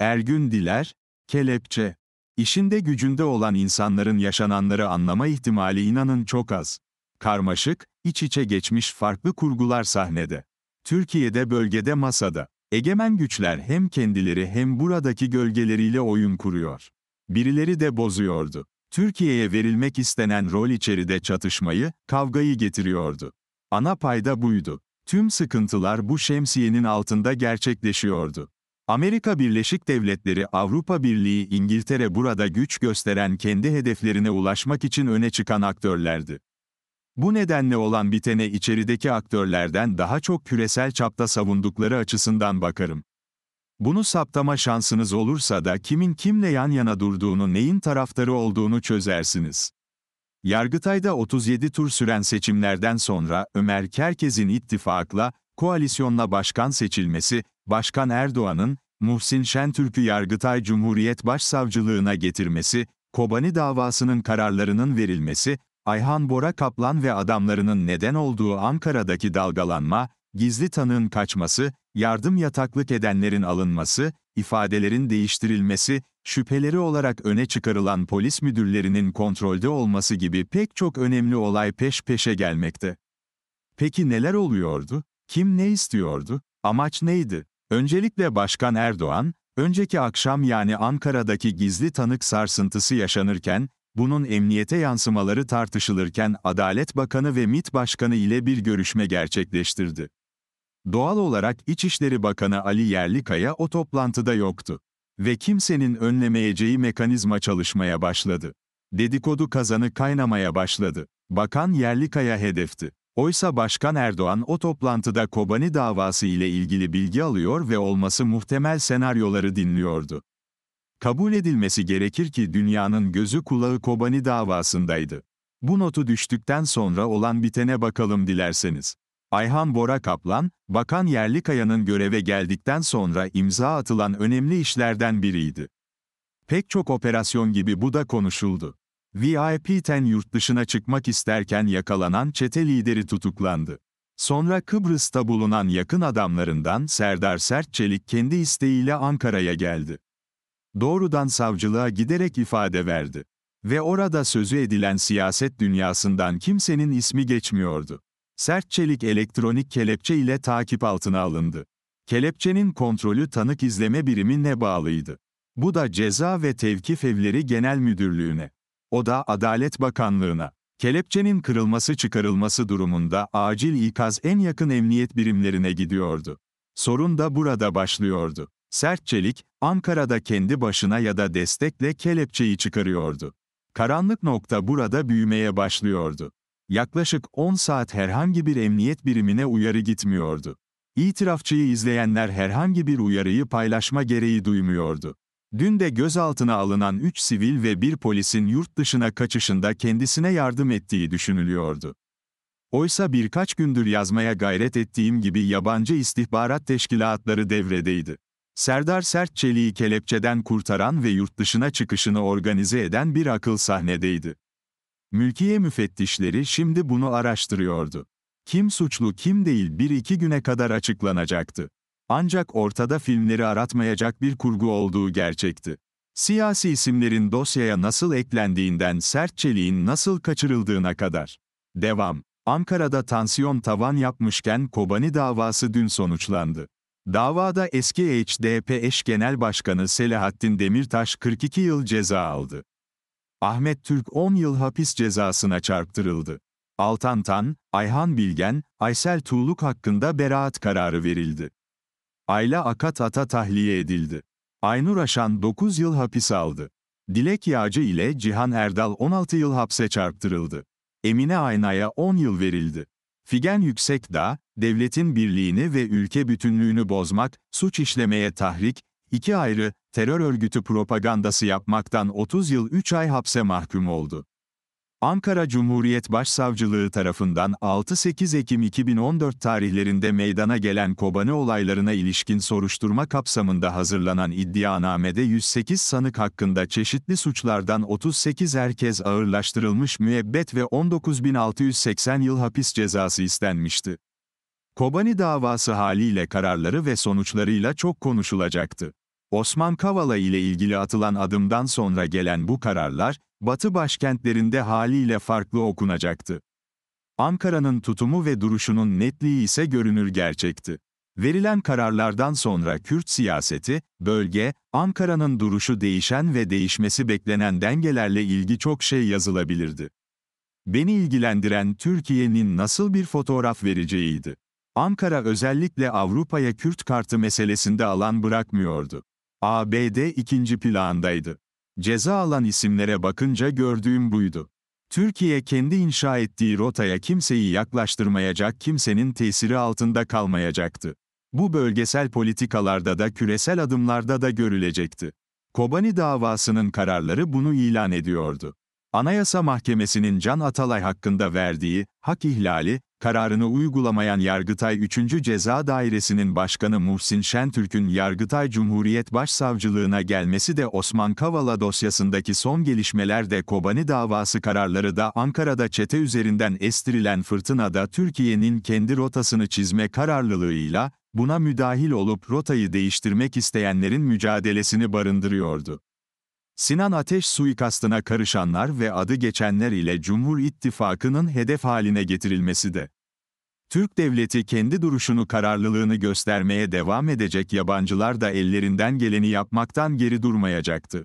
Ergün Diler, Kelepçe. İşinde gücünde olan insanların yaşananları anlama ihtimali inanın çok az. Karmaşık, iç içe geçmiş farklı kurgular sahnede. Türkiye'de bölgede masada. Egemen güçler hem kendileri hem buradaki gölgeleriyle oyun kuruyor. Birileri de bozuyordu. Türkiye'ye verilmek istenen rol içeride çatışmayı, kavgayı getiriyordu. Ana payda buydu. Tüm sıkıntılar bu şemsiyenin altında gerçekleşiyordu. Amerika Birleşik Devletleri, Avrupa Birliği, İngiltere burada güç gösteren kendi hedeflerine ulaşmak için öne çıkan aktörlerdi. Bu nedenle olan bitene içerideki aktörlerden daha çok küresel çapta savundukları açısından bakarım. Bunu saptama şansınız olursa da kimin kimle yan yana durduğunu, neyin taraftarı olduğunu çözersiniz. Yargıtay'da 37 tur süren seçimlerden sonra Ömer Kerkez'in ittifakla, koalisyonla başkan seçilmesi, Başkan Erdoğan'ın, Muhsin Şentürk'ü Yargıtay Cumhuriyet Başsavcılığına getirmesi, Kobani davasının kararlarının verilmesi, Ayhan Bora Kaplan ve adamlarının neden olduğu Ankara'daki dalgalanma, gizli tanığın kaçması, yardım yataklık edenlerin alınması, ifadelerin değiştirilmesi, şüpheleri olarak öne çıkarılan polis müdürlerinin kontrolde olması gibi pek çok önemli olay peş peşe gelmekte. Peki neler oluyordu? Kim ne istiyordu? Amaç neydi? Öncelikle Başkan Erdoğan, önceki akşam yani Ankara'daki gizli tanık sarsıntısı yaşanırken, bunun emniyete yansımaları tartışılırken Adalet Bakanı ve MİT Başkanı ile bir görüşme gerçekleştirdi. Doğal olarak İçişleri Bakanı Ali Yerlikaya o toplantıda yoktu ve kimsenin önlemeyeceği mekanizma çalışmaya başladı. Dedikodu kazanı kaynamaya başladı. Bakan Yerlikaya hedefti. Oysa Başkan Erdoğan o toplantıda Kobani davası ile ilgili bilgi alıyor ve olması muhtemel senaryoları dinliyordu. Kabul edilmesi gerekir ki dünyanın gözü kulağı Kobani davasındaydı. Bu notu düştükten sonra olan bitene bakalım dilerseniz. Ayhan Bora Kaplan, Bakan Yerlikaya'nın göreve geldikten sonra imza atılan önemli işlerden biriydi. Pek çok operasyon gibi bu da konuşuldu. VIP'ten yurt dışına çıkmak isterken yakalanan çete lideri tutuklandı. Sonra Kıbrıs'ta bulunan yakın adamlarından Serdar Sertçelik kendi isteğiyle Ankara'ya geldi. Doğrudan savcılığa giderek ifade verdi. Ve orada sözü edilen siyaset dünyasından kimsenin ismi geçmiyordu. Sertçelik elektronik kelepçe ile takip altına alındı. Kelepçenin kontrolü tanık izleme birimine bağlıydı. Bu da Ceza ve Tevkif Evleri Genel Müdürlüğü'ne o da Adalet Bakanlığı'na. Kelepçenin kırılması çıkarılması durumunda acil ikaz en yakın emniyet birimlerine gidiyordu. Sorun da burada başlıyordu. Sert Çelik, Ankara'da kendi başına ya da destekle kelepçeyi çıkarıyordu. Karanlık nokta burada büyümeye başlıyordu. Yaklaşık 10 saat herhangi bir emniyet birimine uyarı gitmiyordu. İtirafçıyı izleyenler herhangi bir uyarıyı paylaşma gereği duymuyordu. Dün de gözaltına alınan 3 sivil ve bir polisin yurt dışına kaçışında kendisine yardım ettiği düşünülüyordu. Oysa birkaç gündür yazmaya gayret ettiğim gibi yabancı istihbarat teşkilatları devredeydi. Serdar Sertçeli'yi kelepçeden kurtaran ve yurt dışına çıkışını organize eden bir akıl sahnedeydi. Mülkiye müfettişleri şimdi bunu araştırıyordu. Kim suçlu kim değil bir iki güne kadar açıklanacaktı. Ancak ortada filmleri aratmayacak bir kurgu olduğu gerçekti. Siyasi isimlerin dosyaya nasıl eklendiğinden sert çeliğin nasıl kaçırıldığına kadar. Devam. Ankara'da tansiyon tavan yapmışken Kobani davası dün sonuçlandı. Davada eski HDP eş genel başkanı Selahattin Demirtaş 42 yıl ceza aldı. Ahmet Türk 10 yıl hapis cezasına çarptırıldı. Altan Tan, Ayhan Bilgen, Aysel Tuğluk hakkında beraat kararı verildi. Ayla Akat Ata tahliye edildi. Aynur Aşan 9 yıl hapis aldı. Dilek Yağcı ile Cihan Erdal 16 yıl hapse çarptırıldı. Emine Ayna'ya 10 yıl verildi. Figen Yüksekdağ, devletin birliğini ve ülke bütünlüğünü bozmak, suç işlemeye tahrik, iki ayrı terör örgütü propagandası yapmaktan 30 yıl 3 ay hapse mahkum oldu. Ankara Cumhuriyet Başsavcılığı tarafından 6-8 Ekim 2014 tarihlerinde meydana gelen Kobani olaylarına ilişkin soruşturma kapsamında hazırlanan iddianamede 108 sanık hakkında çeşitli suçlardan 38 herkes ağırlaştırılmış müebbet ve 19.680 yıl hapis cezası istenmişti. Kobani davası haliyle kararları ve sonuçlarıyla çok konuşulacaktı. Osman Kavala ile ilgili atılan adımdan sonra gelen bu kararlar, Batı başkentlerinde haliyle farklı okunacaktı. Ankara'nın tutumu ve duruşunun netliği ise görünür gerçekti. Verilen kararlardan sonra Kürt siyaseti, bölge, Ankara'nın duruşu değişen ve değişmesi beklenen dengelerle ilgi çok şey yazılabilirdi. Beni ilgilendiren Türkiye'nin nasıl bir fotoğraf vereceğiydi. Ankara özellikle Avrupa'ya Kürt kartı meselesinde alan bırakmıyordu. ABD ikinci plandaydı. Ceza alan isimlere bakınca gördüğüm buydu. Türkiye kendi inşa ettiği rotaya kimseyi yaklaştırmayacak kimsenin tesiri altında kalmayacaktı. Bu bölgesel politikalarda da küresel adımlarda da görülecekti. Kobani davasının kararları bunu ilan ediyordu. Anayasa Mahkemesi'nin Can Atalay hakkında verdiği hak ihlali kararını uygulamayan Yargıtay 3. Ceza Dairesi'nin Başkanı Muhsin Şentürk'ün Yargıtay Cumhuriyet Başsavcılığına gelmesi de Osman Kavala dosyasındaki son gelişmeler de Kobani davası kararları da Ankara'da çete üzerinden estirilen fırtınada Türkiye'nin kendi rotasını çizme kararlılığıyla buna müdahil olup rotayı değiştirmek isteyenlerin mücadelesini barındırıyordu. Sinan Ateş suikastına karışanlar ve adı geçenler ile Cumhur İttifakı'nın hedef haline getirilmesi de. Türk devleti kendi duruşunu kararlılığını göstermeye devam edecek yabancılar da ellerinden geleni yapmaktan geri durmayacaktı.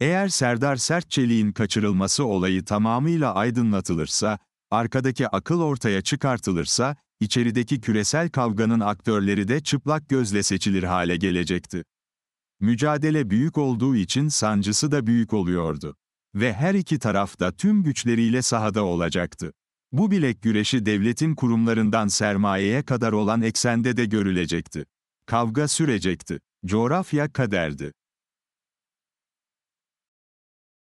Eğer Serdar Sertçelik'in kaçırılması olayı tamamıyla aydınlatılırsa, arkadaki akıl ortaya çıkartılırsa, içerideki küresel kavganın aktörleri de çıplak gözle seçilir hale gelecekti. Mücadele büyük olduğu için sancısı da büyük oluyordu. Ve her iki taraf da tüm güçleriyle sahada olacaktı. Bu bilek güreşi devletin kurumlarından sermayeye kadar olan eksende de görülecekti. Kavga sürecekti. Coğrafya kaderdi.